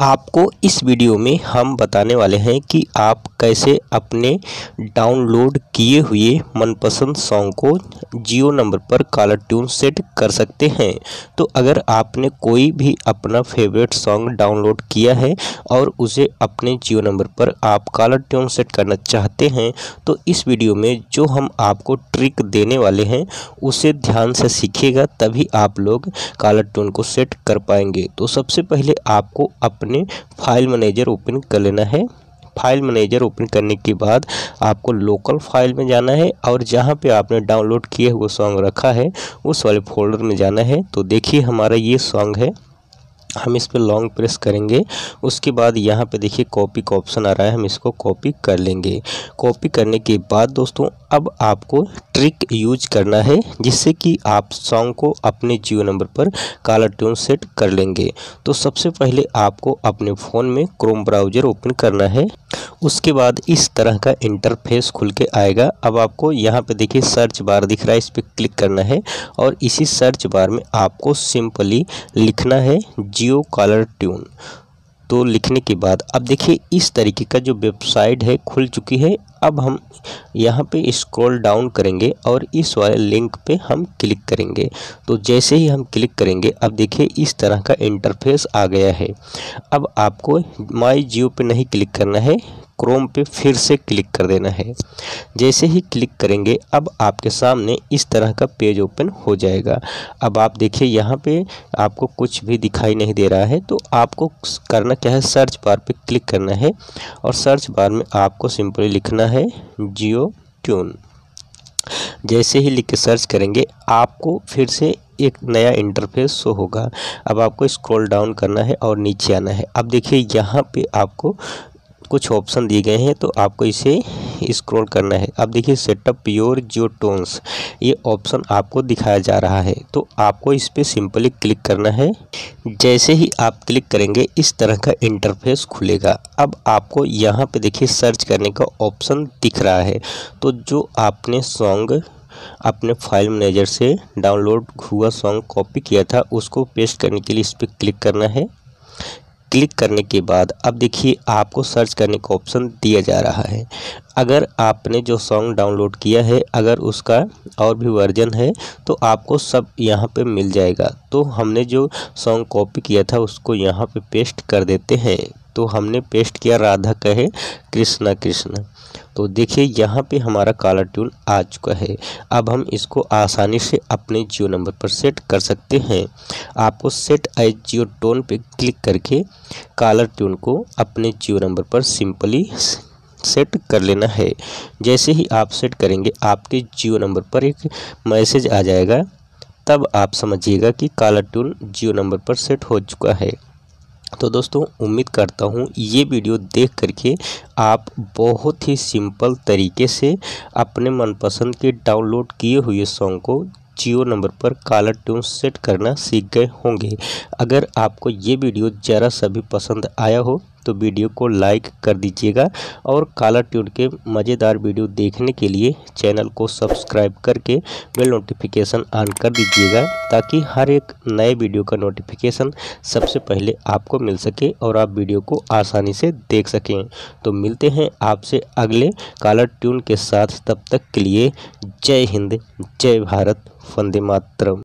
आपको इस वीडियो में हम बताने वाले हैं कि आप कैसे अपने डाउनलोड किए हुए मनपसंद सॉन्ग को जियो नंबर पर कॉलर ट्यून सेट कर सकते हैं तो अगर आपने कोई भी अपना फेवरेट सॉन्ग डाउनलोड किया है और उसे अपने जियो नंबर पर आप कॉलर ट्यून सेट करना चाहते हैं तो इस वीडियो में जो हम आपको ट्रिक देने वाले हैं उसे ध्यान से सीखिएगा तभी आप लोग कॉलर ट्यून को सेट कर पाएंगे तो सबसे पहले आपको अप आपने फाइल मैनेजर ओपन कर लेना है फाइल मैनेजर ओपन करने के बाद आपको लोकल फाइल में जाना है और जहाँ पे आपने डाउनलोड किए हुए सॉन्ग रखा है उस वाले फोल्डर में जाना है तो देखिए हमारा ये सॉन्ग है हम इस पर लॉन्ग प्रेस करेंगे उसके बाद यहाँ पे देखिए कॉपी का ऑप्शन आ रहा है हम इसको कॉपी कर लेंगे कॉपी करने के बाद दोस्तों अब आपको ट्रिक यूज करना है जिससे कि आप सॉन्ग को अपने जियो नंबर पर काला ट्यून सेट कर लेंगे तो सबसे पहले आपको अपने फ़ोन में क्रोम ब्राउज़र ओपन करना है उसके बाद इस तरह का इंटरफेस खुल के आएगा अब आपको यहाँ पे देखिए सर्च बार दिख रहा है इस पर क्लिक करना है और इसी सर्च बार में आपको सिंपली लिखना है जी जियो कॉलर ट्यून तो लिखने के बाद अब देखिए इस तरीके का जो वेबसाइट है खुल चुकी है अब हम यहाँ पे स्क्रॉल डाउन करेंगे और इस वाले लिंक पे हम क्लिक करेंगे तो जैसे ही हम क्लिक करेंगे अब देखिए इस तरह का इंटरफेस आ गया है अब आपको माई जियो पे नहीं क्लिक करना है क्रोम पे फिर से क्लिक कर देना है जैसे ही क्लिक करेंगे अब आपके सामने इस तरह का पेज ओपन हो जाएगा अब आप देखिए यहाँ पे आपको कुछ भी दिखाई नहीं दे रहा है तो आपको करना क्या है सर्च बार पे क्लिक करना है और सर्च बार में आपको सिंपली लिखना है जियो ट्यून जैसे ही लिख के सर्च करेंगे आपको फिर से एक नया इंटरफेस शो होगा अब आपको स्क्रॉल डाउन करना है और नीचे आना है अब देखिए यहाँ पे आपको कुछ ऑप्शन दिए गए हैं तो आपको इसे स्क्रॉल करना है अब देखिए सेटअप प्योर जो टोन्स ये ऑप्शन आपको दिखाया जा रहा है तो आपको इस पर सिंपली क्लिक करना है जैसे ही आप क्लिक करेंगे इस तरह का इंटरफेस खुलेगा अब आपको यहाँ पे देखिए सर्च करने का ऑप्शन दिख रहा है तो जो आपने सॉन्ग अपने फाइल मैनेजर से डाउनलोड हुआ सॉन्ग कॉपी किया था उसको पेस्ट करने के लिए इस पर क्लिक करना है क्लिक करने के बाद अब देखिए आपको सर्च करने का ऑप्शन दिया जा रहा है अगर आपने जो सॉन्ग डाउनलोड किया है अगर उसका और भी वर्जन है तो आपको सब यहाँ पे मिल जाएगा तो हमने जो सॉन्ग कॉपी किया था उसको यहाँ पे पेस्ट कर देते हैं तो हमने पेस्ट किया राधा कहे कृष्णा कृष्णा तो देखिए यहाँ पे हमारा काला ट्यून आ चुका है अब हम इसको आसानी से अपने जियो नंबर पर सेट कर सकते हैं आपको सेट आई जियो टोन पे क्लिक करके कालर ट्यून को अपने जियो नंबर पर सिंपली सेट कर लेना है जैसे ही आप सेट करेंगे आपके जियो नंबर पर एक मैसेज आ जाएगा तब आप समझिएगा कि काला ट्यून जियो नंबर पर सेट हो चुका है तो दोस्तों उम्मीद करता हूँ ये वीडियो देख करके आप बहुत ही सिंपल तरीके से अपने मनपसंद के डाउनलोड किए हुए सॉन्ग को जियो नंबर पर कालर ट्यून सेट करना सीख गए होंगे अगर आपको ये वीडियो ज़रा सा भी पसंद आया हो तो वीडियो को लाइक कर दीजिएगा और कालर ट्यून के मज़ेदार वीडियो देखने के लिए चैनल को सब्सक्राइब करके बेल नोटिफिकेशन ऑन कर दीजिएगा ताकि हर एक नए वीडियो का नोटिफिकेशन सबसे पहले आपको मिल सके और आप वीडियो को आसानी से देख सकें तो मिलते हैं आपसे अगले कालर ट्यून के साथ तब तक के लिए जय हिंद जय भारत वंदे मातरम